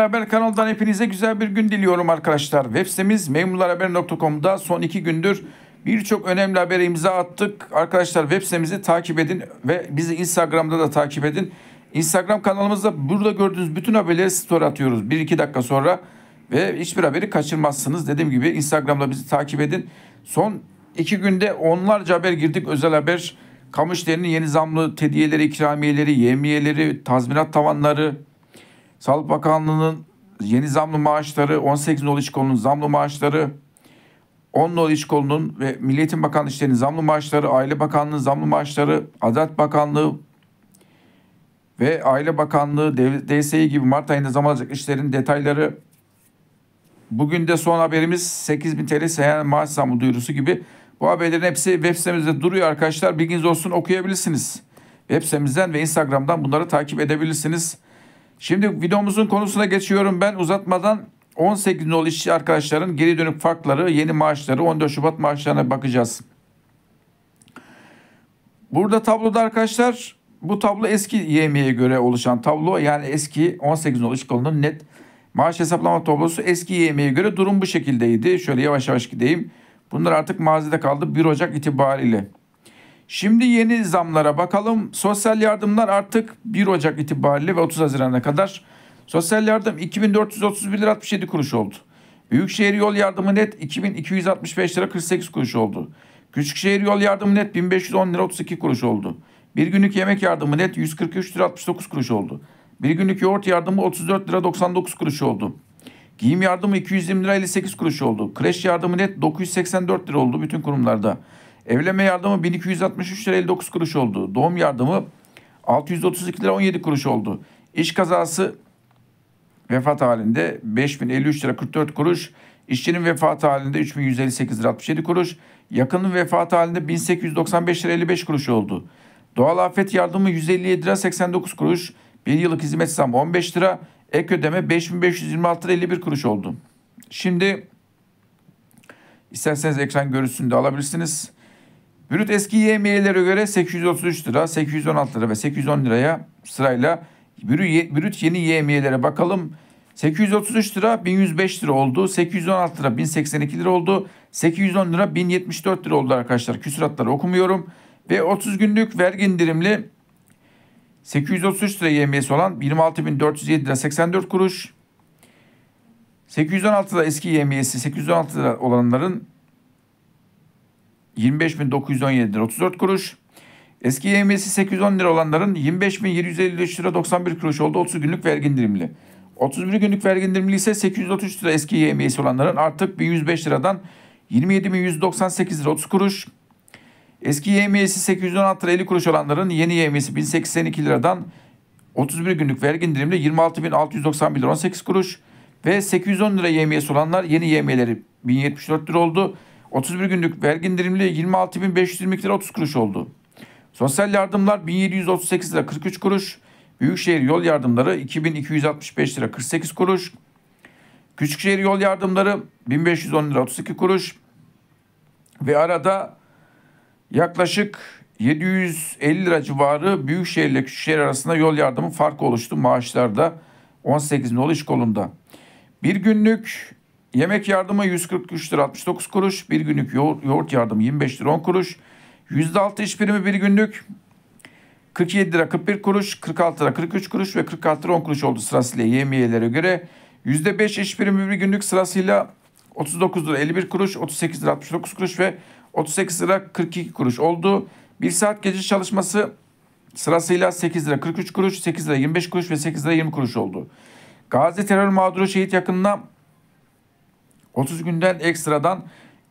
Haber kanalından hepinize güzel bir gün diliyorum arkadaşlar. Web sitemiz memurlarhaber.com'da son iki gündür birçok önemli habere imza attık. Arkadaşlar web sitemizi takip edin ve bizi Instagram'da da takip edin. Instagram kanalımızda burada gördüğünüz bütün haberleri store atıyoruz 1-2 dakika sonra. Ve hiçbir haberi kaçırmazsınız. Dediğim gibi Instagram'da bizi takip edin. Son iki günde onlarca haber girdik. Özel haber, kamu işlerinin yeni zamlı tediyeleri, ikramiyeleri, yemiyeleri, tazminat tavanları, Sağlık Bakanlığı'nın yeni zamlı maaşları, 18 nolu iş kolunun zamlı maaşları, 10 nolu iş kolunun ve Milliyetin Bakanlığı işlerinin zamlı maaşları, Aile Bakanlığı'nın zamlı maaşları, Adalet Bakanlığı ve Aile Bakanlığı, DSİ e gibi Mart ayında zam alacak işlerin detayları Bugün de son haberimiz 8000 TL seyahat maaş zamı duyurusu gibi. Bu haberlerin hepsi web sitemizde duruyor arkadaşlar. Bilginiz olsun okuyabilirsiniz. Web sitemizden ve Instagram'dan bunları takip edebilirsiniz. Şimdi videomuzun konusuna geçiyorum. Ben uzatmadan 18 nol işçi arkadaşların geri dönük farkları, yeni maaşları, 14 Şubat maaşlarına bakacağız. Burada tabloda arkadaşlar bu tablo eski YM'ye göre oluşan tablo. Yani eski 18 nol iş konunun net maaş hesaplama tablosu eski YM'ye göre durum bu şekildeydi. Şöyle yavaş yavaş gideyim. Bunlar artık mazide kaldı 1 Ocak itibariyle. Şimdi yeni zamlara bakalım. Sosyal yardımlar artık 1 Ocak itibariyle ve 30 Haziran'a kadar sosyal yardım 2431 lira 67 kuruş oldu. Büyükşehir yol yardımı net 2265 lira 48 kuruş oldu. Küçükşehir yol yardımı net 1510 lira 32 kuruş oldu. Bir günlük yemek yardımı net 143 lira 69 kuruş oldu. Bir günlük yoğurt yardımı 34 lira 99 kuruş oldu. Giyim yardımı 220 lira 58 kuruş oldu. Kreş yardımı net 984 lira oldu bütün kurumlarda. Evlenme yardımı 1263 lira 59 kuruş oldu. Doğum yardımı 632 lira 17 kuruş oldu. İş kazası vefat halinde 5053 lira 44 kuruş. İşçinin vefat halinde 3158 lira 67 kuruş. Yakının vefat halinde 1895 lira 55 kuruş oldu. Doğal afet yardımı 157 lira 89 kuruş. Bir yıllık hizmet zammı 15 lira. Ek ödeme 5526 lira 51 kuruş oldu. Şimdi isterseniz ekran görüntüsünü de alabilirsiniz. Brüt eski YMY'lere göre 833 lira, 816 lira ve 810 liraya sırayla brüt yeni YMY'lere bakalım. 833 lira 1105 lira oldu. 816 lira 1082 lira oldu. 810 lira 1074 lira oldu arkadaşlar. Küsuratları okumuyorum. Ve 30 günlük vergi indirimli 833 lira YMY'si olan 26407 lira 84 kuruş. 816 lira eski YMY'si 816 lira olanların 25.917 lira 34 kuruş. Eski YMS'i 810 lira olanların 25.753 lira 91 kuruş oldu 30 günlük vergi indirimli. 31 günlük vergi indirimli ise 833 lira eski YMS'i olanların artık 1105 liradan 27.198 lira 30 kuruş. Eski YMS'i 816 lira 50 kuruş olanların yeni YMS'i 1082 liradan 31 günlük vergi indirimli 26.691 lira 18 kuruş ve 810 lira YMS olanlar yeni YM'leri 1074 lira oldu. 31 günlük vergi indirimli 26.522 lira 30 kuruş oldu. Sosyal yardımlar 1738 lira 43 kuruş. Büyükşehir yol yardımları 2265 lira 48 kuruş. Küçükşehir yol yardımları 1510 lira 32 kuruş. Ve arada yaklaşık 750 lira civarı Büyükşehir ile Küçükşehir arasında yol yardımı farkı oluştu maaşlarda 18 nolu iş kolunda. Bir günlük Yemek yardımı 143 lira 69 kuruş. Bir günlük yoğurt, yoğurt yardımı 25 lira 10 kuruş. %6 iş birimi bir günlük 47 lira 41 kuruş, 46 lira 43 kuruş ve 46 lira 10 kuruş oldu sırasıyla yemiyelere göre. %5 iş birimi bir günlük sırasıyla 39 lira 51 kuruş, 38 lira 69 kuruş ve 38 lira 42 kuruş oldu. Bir saat gece çalışması sırasıyla 8 lira 43 kuruş, 8 lira 25 kuruş ve 8 lira 20 kuruş oldu. Gazi terör mağduru şehit yakınına 30 günden ekstradan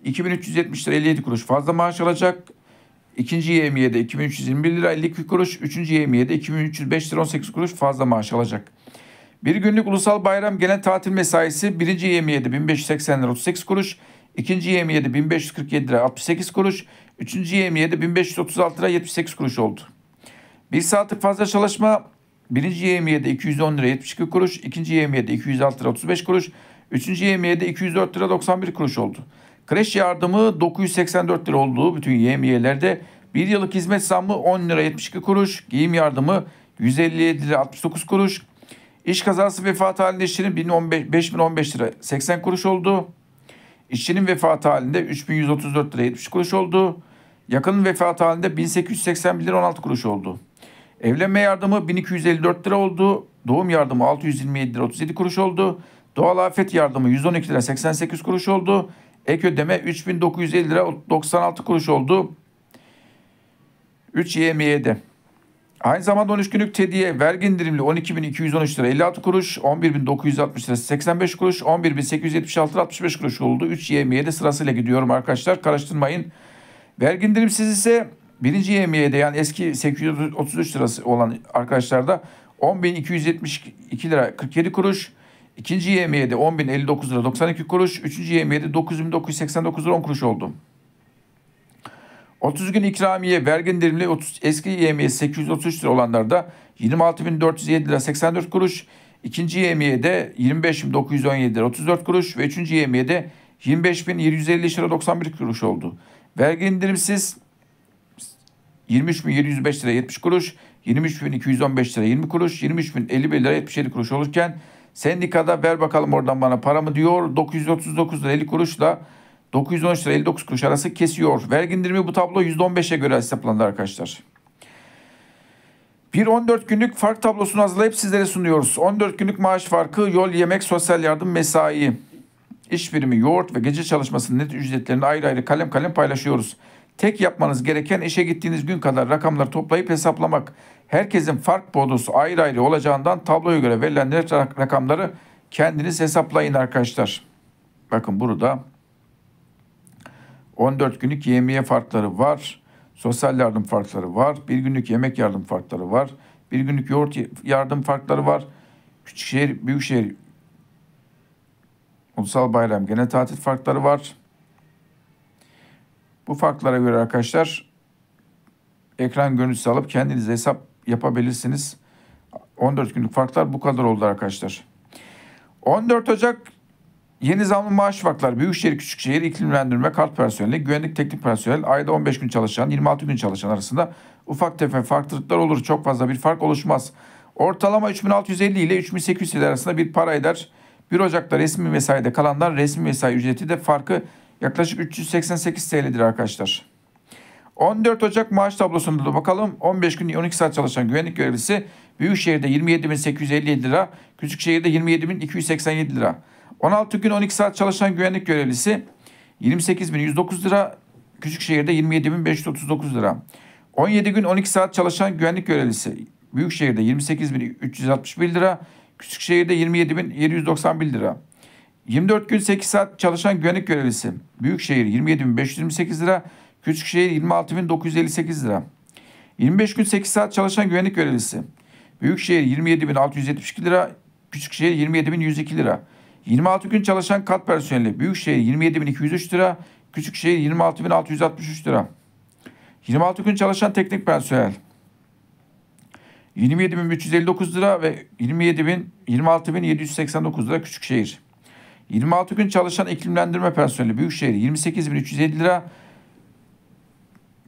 2370 lira 57 kuruş fazla maaş alacak. İkinci yevmiye de 2321 lira 52 kuruş. Üçüncü yevmiye de 2305 lira 18 kuruş fazla maaş alacak. Bir günlük ulusal bayram gelen tatil mesaisi birinci yevmiye de 1580 lira 38 kuruş. İkinci yevmiye de 1547 lira 68 kuruş. Üçüncü yevmiye de 1536 lira 78 kuruş oldu. Bir saatlik fazla çalışma birinci yevmiye de 210 lira 72 kuruş. ikinci yevmiye de 206 lira 35 kuruş. Üçüncü yemeğe de 204 lira 91 kuruş oldu. Kreş yardımı 984 lira olduğu bütün yemiyelerde bir yıllık hizmet zammı 10 lira 72 kuruş, giyim yardımı 157 lira 69 kuruş, iş kazası vefat halinde işçinin 1015, 5015 lira 80 kuruş oldu. İşçinin vefat halinde 3134 lira 70 kuruş oldu. Yakının vefat halinde 1881 lira 16 kuruş oldu. Evlenme yardımı 1254 lira oldu. Doğum yardımı 627 lira 37 kuruş oldu. Doğal afet yardımı 112 lira 88 kuruş oldu. Ek ödeme 3950 lira 96 kuruş oldu. 3 YMY'de. Aynı zamanda 13 günlük tediye vergi indirimli 12.213 lira 56 kuruş, 11.960 lira 85 kuruş, 11.876 lira 65 kuruş oldu. 3 YMY'de sırasıyla gidiyorum arkadaşlar. Karıştırmayın. Vergi indirimsiz ise birinci YMY'de yani eski 833 lirası olan arkadaşlarda 10.272 lira 47 kuruş, İkinci yemeğe de 10.059 lira 92 kuruş. Üçüncü yemeğe de 9.989 lira 10 kuruş oldu. 30 gün ikramiye vergi indirimli 30, eski yemeğe 833 lira olanlarda 26.407 lira 84 kuruş. İkinci yemeğe de 25.917 lira 34 kuruş ve üçüncü yemeğe de 25.750 lira 91 kuruş oldu. Vergi indirimsiz 23.705 lira 70 kuruş, 23.215 lira 20 kuruş, 23.051 lira 77 kuruş olurken Sendikada ver bakalım oradan bana paramı diyor. 939 lira 50 kuruşla 913 lira 59 kuruş arası kesiyor. Vergi indirimi bu tablo %15'e göre hesaplandı arkadaşlar. Bir 14 günlük fark tablosunu hazırlayıp sizlere sunuyoruz. 14 günlük maaş farkı, yol, yemek, sosyal yardım, mesai, iş birimi, yoğurt ve gece çalışmasının net ücretlerini ayrı ayrı kalem kalem paylaşıyoruz. Tek yapmanız gereken işe gittiğiniz gün kadar rakamları toplayıp hesaplamak herkesin fark bonusu ayrı ayrı olacağından tabloya göre verilen net rakamları kendiniz hesaplayın arkadaşlar. Bakın burada 14 günlük yemeğe farkları var. Sosyal yardım farkları var. Bir günlük yemek yardım farkları var. Bir günlük yoğurt yardım farkları var. küçük büyük Büyükşehir Ulusal Bayram Genel Tatil farkları var. Bu farklara göre arkadaşlar ekran görüntüsü alıp kendiniz hesap yapabilirsiniz. 14 günlük farklar bu kadar oldu arkadaşlar. 14 Ocak yeni zamlı maaş farkları. Büyükşehir, küçükşehir, iklimlendirme, kart personeli, güvenlik teknik personel, ayda 15 gün çalışan, 26 gün çalışan arasında ufak tefek farklılıklar olur. Çok fazla bir fark oluşmaz. Ortalama 3650 ile 3800 TL arasında bir para eder. 1 Ocak'ta resmi mesaide kalanlar resmi mesai ücreti de farkı yaklaşık 388 TL'dir arkadaşlar. 14 Ocak maaş tablosunda da bakalım. 15 gün 12 saat çalışan güvenlik görevlisi Büyükşehir'de 27.857 lira, Küçükşehir'de 27.287 lira. 16 gün 12 saat çalışan güvenlik görevlisi 28.109 lira, Küçükşehir'de 27.539 lira. 17 gün 12 saat çalışan güvenlik görevlisi Büyükşehir'de 28.361 lira, Küçükşehir'de 27.791 lira. 24 gün 8 saat çalışan güvenlik görevlisi Büyükşehir 27.528 lira, Küçükşehir 26.958 lira. 25 gün 8 saat çalışan güvenlik görevlisi. Büyükşehir 27.672 lira. Küçükşehir 27.102 lira. 26 gün çalışan kat personeli. Büyükşehir 27.203 lira. Küçükşehir 26.663 lira. 26 gün çalışan teknik personel. 27.359 lira ve 27.26.789 lira Küçükşehir. 26 gün çalışan iklimlendirme personeli Büyükşehir 28.350 lira,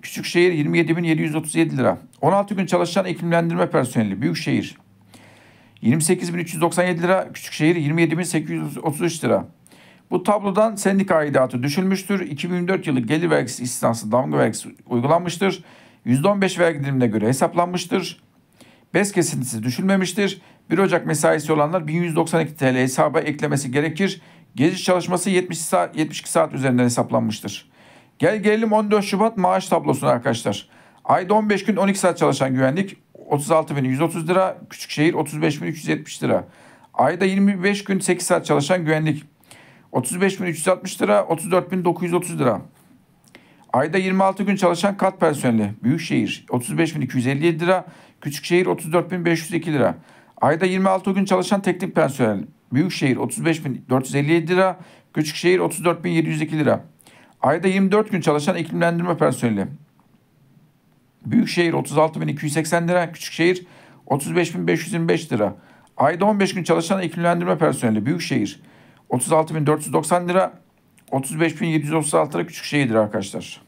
Küçük şehir 27.737 lira. 16 gün çalışan iklimlendirme personeli şehir 28.397 lira, Küçük şehir 27.833 lira. Bu tablodan sendika aidatı düşülmüştür. 2004 yılı gelir vergisi istisnası damga vergisi uygulanmıştır. %15 vergi dilimine göre hesaplanmıştır. BES kesintisi düşülmemiştir. 1 Ocak mesaisi olanlar 1192 TL hesaba eklemesi gerekir. Gece çalışması 70 saat, 72 saat üzerinden hesaplanmıştır. Gel gelelim 14 Şubat maaş tablosuna arkadaşlar. Ayda 15 gün 12 saat çalışan güvenlik 36.130 lira. Küçükşehir 35.370 lira. Ayda 25 gün 8 saat çalışan güvenlik 35.360 lira 34.930 lira. Ayda 26 gün çalışan kat personeli Büyükşehir 35.257 lira Küçükşehir 34.502 lira. Ayda 26 gün çalışan teknik personel Büyükşehir 35.457 lira Küçükşehir 34.702 lira. Ayda 24 gün çalışan iklimlendirme personeli. Büyükşehir 36.280 lira, küçükşehir 35.525 lira. Ayda 15 gün çalışan iklimlendirme personeli Büyükşehir 36.490 lira, 35.736 lira Küçükşehir'dir arkadaşlar.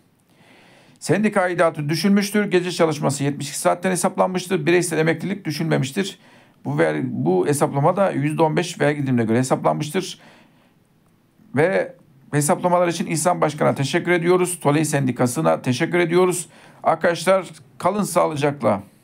Sendika aidatı düşülmüştür. Gece çalışması 72 saatten hesaplanmıştır. Bireysel emeklilik düşülmemiştir. Bu, ver, bu hesaplama da %15 vergi dilimine göre hesaplanmıştır. Ve hesaplamalar için İhsan Başkan'a teşekkür ediyoruz. Toley Sendikası'na teşekkür ediyoruz. Arkadaşlar kalın sağlıcakla.